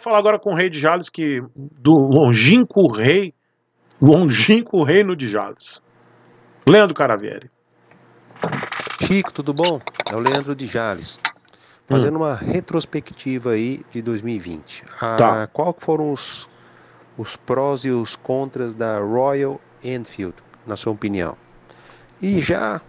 Vou falar agora com o rei de Jales, que do longínquo rei, longínquo reino de Jales. Leandro Caravieri. Chico, tudo bom? É o Leandro de Jales. Fazendo hum. uma retrospectiva aí de 2020. A, ah, tá. Qual foram os, os prós e os contras da Royal Enfield, na sua opinião? E hum. já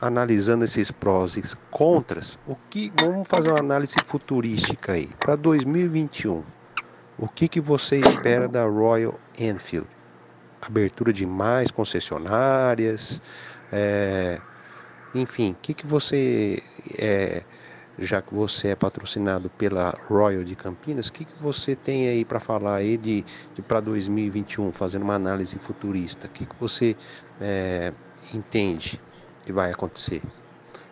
analisando esses prós e contras, o que vamos fazer uma análise futurística aí para 2021. O que, que você espera da Royal Enfield? Abertura de mais concessionárias, é, enfim, o que, que você é, já que você é patrocinado pela Royal de Campinas, o que, que você tem aí para falar aí de, de para 2021, fazendo uma análise futurista? O que, que você é, entende? que vai acontecer.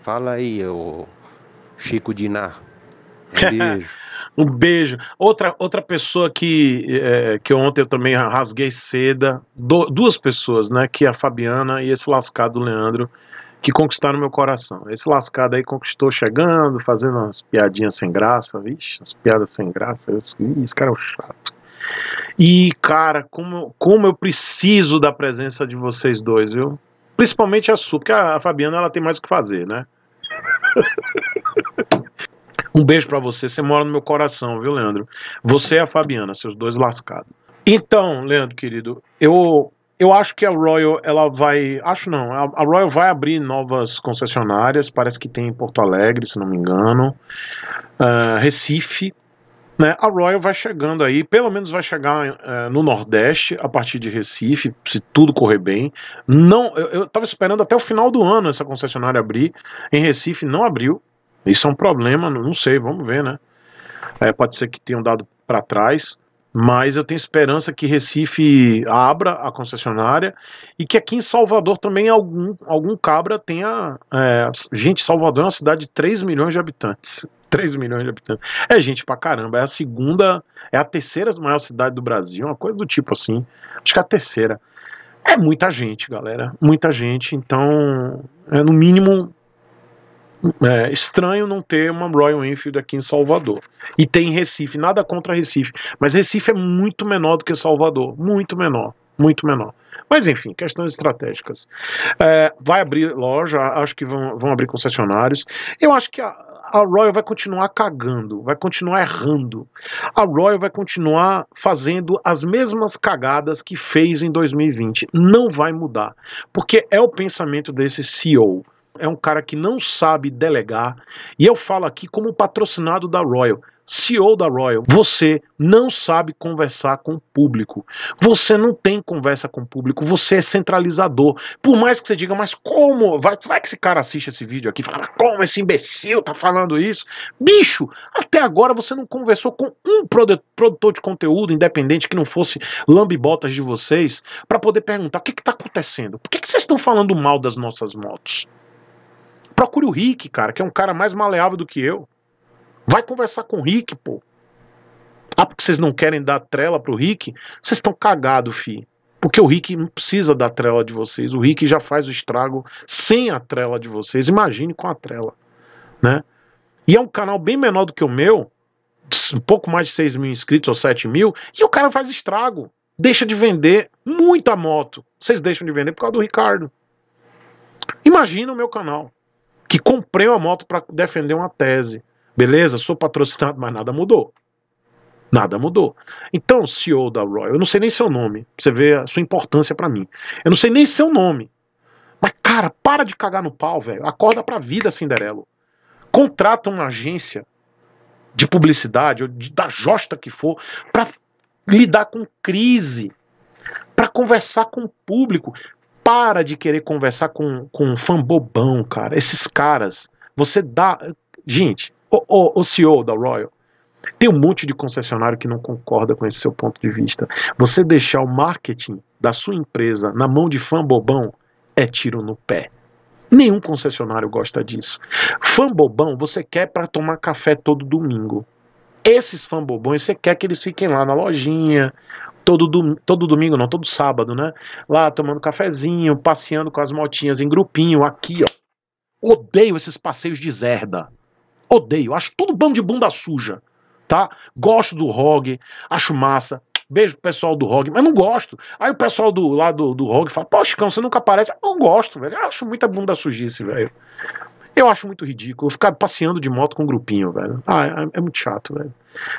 Fala aí, o Chico Dinar. Um beijo. um beijo. Outra, outra pessoa que, é, que ontem eu também rasguei seda, do, duas pessoas, né? Que é a Fabiana e esse lascado Leandro, que conquistaram meu coração. Esse lascado aí conquistou chegando, fazendo umas piadinhas sem graça, vixe, As piadas sem graça. Eu esse cara é um chato. E, cara, como, como eu preciso da presença de vocês dois, viu? Principalmente a sua, porque a Fabiana ela tem mais o que fazer, né? um beijo para você, você mora no meu coração, viu, Leandro? Você e a Fabiana, seus dois lascados. Então, Leandro, querido, eu eu acho que a Royal ela vai, acho não, a, Royal vai abrir novas concessionárias. Parece que tem em Porto Alegre, se não me engano, uh, Recife. Né, a Royal vai chegando aí, pelo menos vai chegar é, no Nordeste a partir de Recife, se tudo correr bem. Não, eu estava esperando até o final do ano essa concessionária abrir em Recife, não abriu. Isso é um problema, não sei, vamos ver, né? É, pode ser que tenham dado para trás, mas eu tenho esperança que Recife abra a concessionária e que aqui em Salvador também algum, algum cabra tenha. É, gente, Salvador é uma cidade de 3 milhões de habitantes. 3 milhões de habitantes. É gente pra caramba. É a segunda, é a terceira maior cidade do Brasil, uma coisa do tipo assim. Acho que é a terceira. É muita gente, galera. Muita gente. Então, é no mínimo é, estranho não ter uma Royal Enfield aqui em Salvador. E tem Recife, nada contra Recife, mas Recife é muito menor do que Salvador, muito menor muito menor. Mas enfim, questões estratégicas. É, vai abrir loja, acho que vão, vão abrir concessionários. Eu acho que a, a Royal vai continuar cagando, vai continuar errando. A Royal vai continuar fazendo as mesmas cagadas que fez em 2020. Não vai mudar. Porque é o pensamento desse CEO é um cara que não sabe delegar. E eu falo aqui como patrocinado da Royal. CEO da Royal, você não sabe conversar com o público. Você não tem conversa com o público, você é centralizador. Por mais que você diga, mas como? Vai, vai que esse cara assiste esse vídeo aqui e fala, como esse imbecil tá falando isso? Bicho, até agora você não conversou com um produtor de conteúdo independente que não fosse lambibotas de vocês para poder perguntar o que, que tá acontecendo? Por que, que vocês estão falando mal das nossas motos? Procure o Rick, cara, que é um cara mais maleável do que eu. Vai conversar com o Rick, pô. Ah, porque vocês não querem dar trela pro Rick? Vocês estão cagados, fi. Porque o Rick não precisa da trela de vocês. O Rick já faz o estrago sem a trela de vocês. Imagine com a trela, né? E é um canal bem menor do que o meu, um pouco mais de 6 mil inscritos ou 7 mil, e o cara faz estrago. Deixa de vender muita moto. Vocês deixam de vender por causa do Ricardo. Imagina o meu canal, que comprei uma moto para defender uma tese. Beleza, sou patrocinado, mas nada mudou. Nada mudou. Então, CEO da Royal, eu não sei nem seu nome, você vê a sua importância para mim. Eu não sei nem seu nome. Mas, cara, para de cagar no pau, velho. Acorda pra vida, Cinderelo. Contrata uma agência de publicidade, ou de, da josta que for, para lidar com crise, para conversar com o público. Para de querer conversar com, com um fã bobão, cara. Esses caras, você dá. Gente, o, o, o CEO da Royal, tem um monte de concessionário que não concorda com esse seu ponto de vista. Você deixar o marketing da sua empresa na mão de fã bobão é tiro no pé. Nenhum concessionário gosta disso. Fã bobão você quer para tomar café todo domingo. Esses fã bobões você quer que eles fiquem lá na lojinha, todo, todo domingo, não, todo sábado, né? Lá tomando cafezinho, passeando com as motinhas em grupinho, aqui, ó. Odeio esses passeios de zerda. Odeio, acho tudo bando de bunda suja, tá? Gosto do Rogue, acho massa. Beijo pro pessoal do Rogue, mas não gosto. Aí o pessoal do lá do, do fala: Poxa, Cão, você nunca aparece. Eu não gosto, velho. Eu acho muita bunda sujice, velho. Eu acho muito ridículo ficar passeando de moto com um grupinho, velho. Ah, é, é muito chato, velho.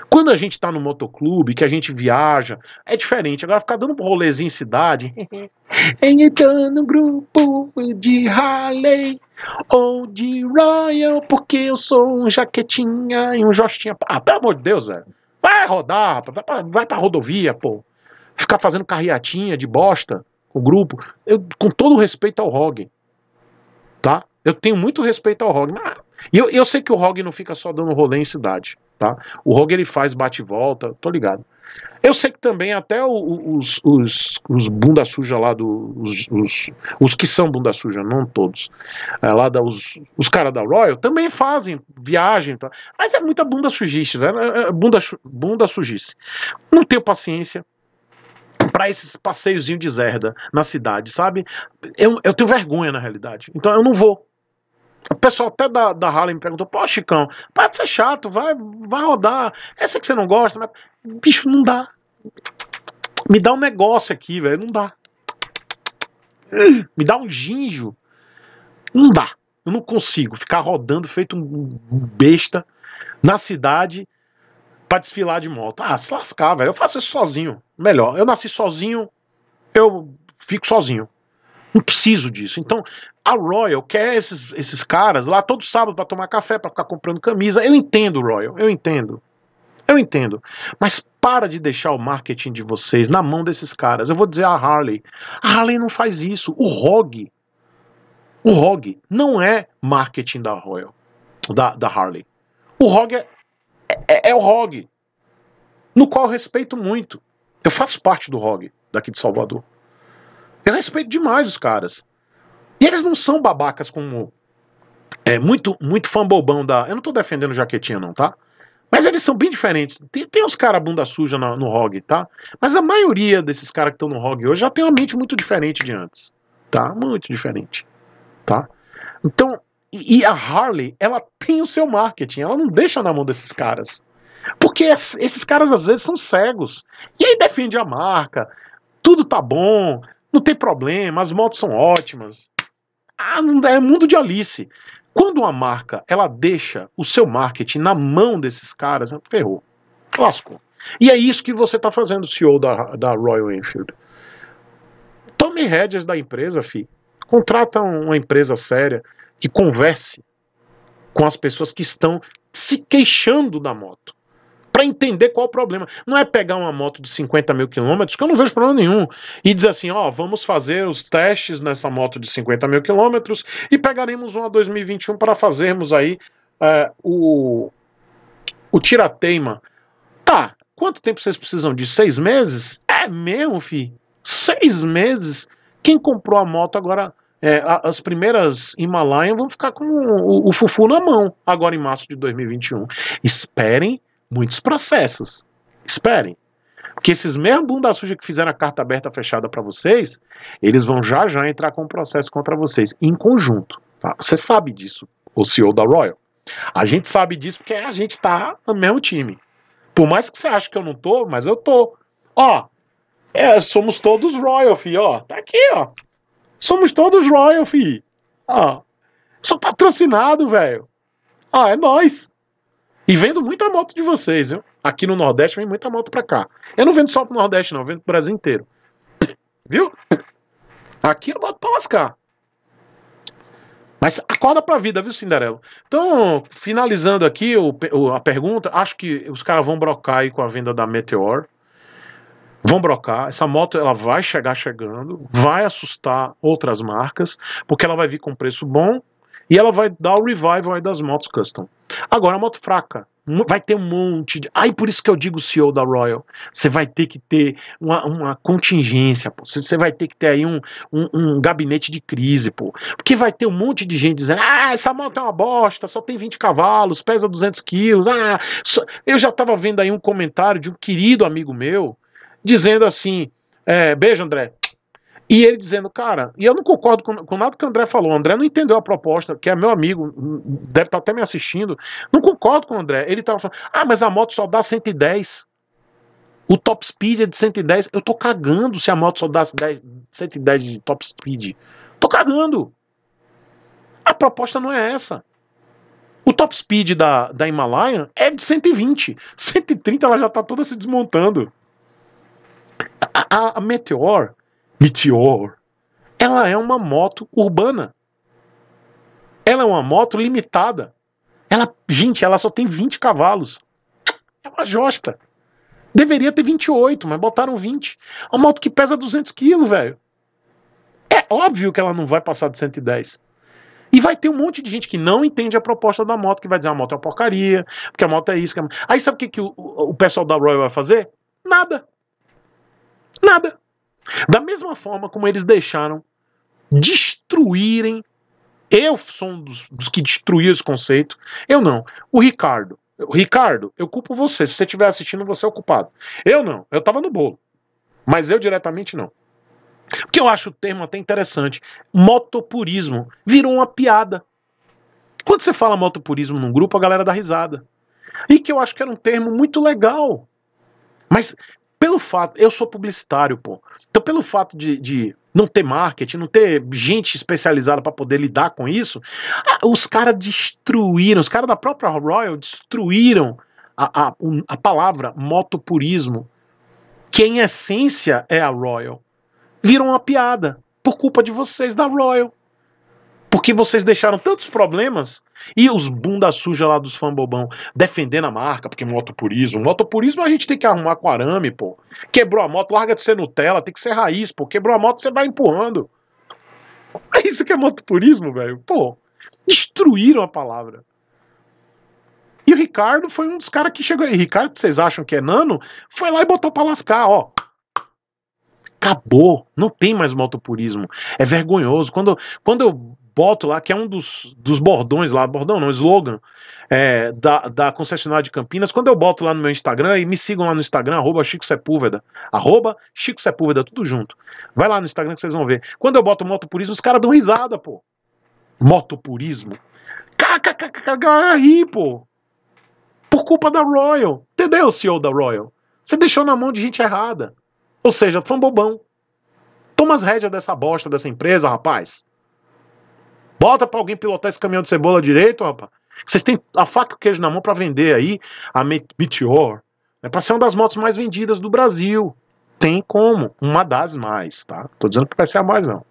Quando a gente tá no motoclube, que a gente viaja, é diferente. Agora ficar dando um rolezinho em cidade. então, no grupo de Harley ou de Royal, porque eu sou um jaquetinha e um jostinha. Ah, pelo amor de Deus, velho. Vai rodar, Vai pra, vai pra rodovia, pô. Ficar fazendo carreatinha de bosta com o grupo. Eu, com todo respeito ao Rogue. Tá? Eu tenho muito respeito ao Rogue E eu, eu sei que o Rogue não fica só dando rolê em cidade, tá? O Rogue ele faz bate volta, tô ligado. Eu sei que também até os, os, os bunda suja lá do. Os, os, os, que são bunda suja, não todos. É, lá da, os, os caras da Royal também fazem viagem. tá? mas é muita bunda sujice, velho. Né? É, é bunda, bunda sujice. Não tenho paciência para esses passeiozinhos de zerda na cidade, sabe? Eu, eu tenho vergonha na realidade. Então eu não vou. O pessoal até da, da Harlem me perguntou, pô, Chicão, para de ser chato, vai, vai rodar. Essa que você não gosta, mas. Bicho, não dá. Me dá um negócio aqui, velho. Não dá. Me dá um ginjo. Não dá. Eu não consigo ficar rodando feito um besta na cidade para desfilar de moto. Ah, se lascar, velho. Eu faço isso sozinho. Melhor. Eu nasci sozinho, eu fico sozinho. Não preciso disso. Então, a Royal quer esses, esses caras lá todo sábado para tomar café, para ficar comprando camisa. Eu entendo, Royal, eu entendo. Eu entendo. Mas para de deixar o marketing de vocês na mão desses caras. Eu vou dizer a Harley. A Harley não faz isso. O ROG. O ROG não é marketing da Royal. Da, da Harley. O ROG é, é, é o ROG. No qual eu respeito muito. Eu faço parte do ROG daqui de Salvador. Eu respeito demais os caras. E eles não são babacas como. É muito, muito fã bobão da. Eu não tô defendendo jaquetinha, não, tá? Mas eles são bem diferentes. Tem, tem uns caras bunda suja no, no ROG, tá? Mas a maioria desses caras que estão no ROG hoje já tem uma mente muito diferente de antes. Tá? Muito diferente. Tá? Então, e, e a Harley, ela tem o seu marketing. Ela não deixa na mão desses caras. Porque esses caras às vezes são cegos. E aí defende a marca. Tudo tá bom, não tem problema, as motos são ótimas. Ah, é mundo de Alice. Quando uma marca ela deixa o seu marketing na mão desses caras, ferrou. Lascou. E é isso que você está fazendo, CEO da, da Royal Enfield. Tome rédeas da empresa, fi. Contrata uma empresa séria que converse com as pessoas que estão se queixando da moto para entender qual o problema. Não é pegar uma moto de 50 mil quilômetros, que eu não vejo problema nenhum, e dizer assim: ó, vamos fazer os testes nessa moto de 50 mil quilômetros e pegaremos uma 2021 para fazermos aí uh, o, o tirateima. Tá, quanto tempo vocês precisam de? Seis meses? É mesmo, fi? Seis meses? Quem comprou a moto agora? É, as primeiras Himalaia vão ficar com o, o, fufu na mão agora em março de 2021. Esperem muitos processos. Esperem. Porque esses mesmos bunda suja que fizeram a carta aberta fechada para vocês, eles vão já já entrar com um processo contra vocês, em conjunto. Tá? Você sabe disso, o CEO da Royal. A gente sabe disso porque a gente tá no mesmo time. Por mais que você ache que eu não tô, mas eu tô. Ó, é, somos todos Royal, fi, ó. Tá aqui, ó. Somos todos Royal, fi. Ó. Sou patrocinado, velho. Ah, é nós. E vendo muita moto de vocês, viu? Aqui no Nordeste vem muita moto pra cá. Eu não vendo só pro Nordeste, não, eu vendo pro Brasil inteiro. Viu? Aqui eu boto pra lascar. Mas acorda pra vida, viu, Cinderela? Então, finalizando aqui o, o, a pergunta, acho que os caras vão brocar aí com a venda da Meteor. Vão brocar. Essa moto ela vai chegar chegando, vai assustar outras marcas, porque ela vai vir com preço bom e ela vai dar o revival aí das motos custom. Agora, a moto fraca. Vai ter um monte de. Aí por isso que eu digo CEO da Royal. Você vai ter que ter uma, uma contingência, pô. Você vai ter que ter aí um, um, um, gabinete de crise, pô. Porque vai ter um monte de gente dizendo: ah, essa moto é uma bosta, só tem 20 cavalos, pesa 200 quilos. Ah, só... eu já tava vendo aí um comentário de um querido amigo meu dizendo assim: é, beijo, André. E ele dizendo, cara, e eu não concordo com, com nada que o André falou. O André não entendeu a proposta, que é meu amigo, deve estar tá até me assistindo. Não concordo com o André. Ele estava falando, ah, mas a moto só dá 110. O top speed é de 110. Eu tô cagando se a moto só dá 10, 110 de top speed. Tô cagando. A proposta não é essa. O top speed da, da Himalayan é de 120. 130 ela já tá toda se desmontando. A, a, a Meteor Meteor, ela é uma moto urbana. Ela é uma moto limitada. Ela, gente, ela só tem 20 cavalos. É uma josta. Deveria ter 28, mas botaram 20. Uma moto que pesa 200 quilos, velho. É óbvio que ela não vai passar de 110. E vai ter um monte de gente que não entende a proposta da moto, que vai dizer a moto é uma porcaria, porque a moto é isso. É... Aí sabe o que, que o, o pessoal da Royal vai fazer? Nada. Nada. Da mesma forma como eles deixaram destruírem, eu sou um dos, dos que destruiu esse conceito, eu não, o Ricardo. Ricardo, eu culpo você. Se você estiver assistindo, você é o culpado. Eu não, eu estava no bolo. Mas eu diretamente não. Porque eu acho o termo até interessante. Motopurismo virou uma piada. Quando você fala motopurismo num grupo, a galera dá risada. E que eu acho que era um termo muito legal. Mas pelo fato, eu sou publicitário, pô. Então, pelo fato de, de não ter marketing, não ter gente especializada para poder lidar com isso, os caras destruíram, os caras da própria Royal destruíram a, a, a palavra motopurismo, que em essência é a Royal. Viram uma piada por culpa de vocês da Royal. Porque vocês deixaram tantos problemas e os bunda suja lá dos bobão, defendendo a marca, porque motopurismo. Motopurismo a gente tem que arrumar com arame, pô. Quebrou a moto, larga de ser Nutella, tem que ser raiz, pô. Quebrou a moto, você vai empurrando. É isso que é motopurismo, velho. Pô, destruíram a palavra. E o Ricardo foi um dos caras que chegou aí. Ricardo, que vocês acham que é nano, foi lá e botou pra lascar, ó. Acabou. Não tem mais motopurismo. É vergonhoso. Quando, quando eu boto lá, que é um dos, dos bordões lá, bordão não, slogan é, da, da concessionária de Campinas. Quando eu boto lá no meu Instagram, e me sigam lá no Instagram, arroba Chico Sepúlveda, arroba Chico Sepúlveda, tudo junto. Vai lá no Instagram que vocês vão ver. Quando eu boto motopurismo, os caras dão risada, pô. Motopurismo. Ri, pô. Por culpa da Royal. Entendeu, CEO da Royal? Você deixou na mão de gente errada. Ou seja, fã bobão. Toma as rédeas dessa bosta, dessa empresa, rapaz. Bota pra alguém pilotar esse caminhão de cebola direito, rapaz. Vocês têm a faca e o queijo na mão para vender aí a Meteor. É pra ser uma das motos mais vendidas do Brasil. Tem como. Uma das mais, tá? Tô dizendo que vai ser a mais, não.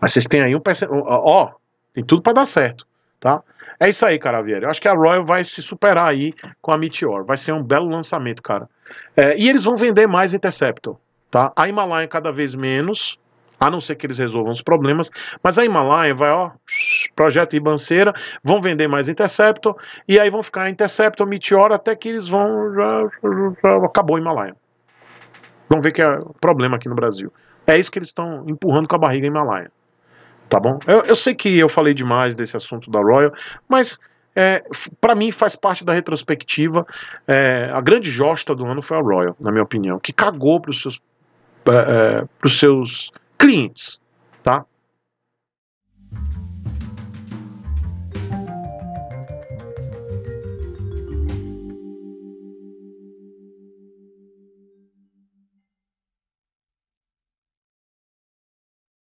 Mas vocês têm aí um Ó, tem tudo para dar certo, tá? É isso aí, cara, Vieira. Eu acho que a Royal vai se superar aí com a Meteor. Vai ser um belo lançamento, cara. É, e eles vão vender mais Interceptor, tá? A Himalaia cada vez menos, a não ser que eles resolvam os problemas. Mas a Himalaia vai, ó, projeto ribanceira, vão vender mais Interceptor, e aí vão ficar Interceptor, Meteor, até que eles vão. Já, já, já acabou a Himalaia. Vão ver que é problema aqui no Brasil. É isso que eles estão empurrando com a barriga Himalaia. Tá bom? Eu, eu sei que eu falei demais desse assunto da Royal, mas é, para mim faz parte da retrospectiva. É, a grande josta do ano foi a Royal, na minha opinião, que cagou para os seus, é, é, pros seus clientes, tá?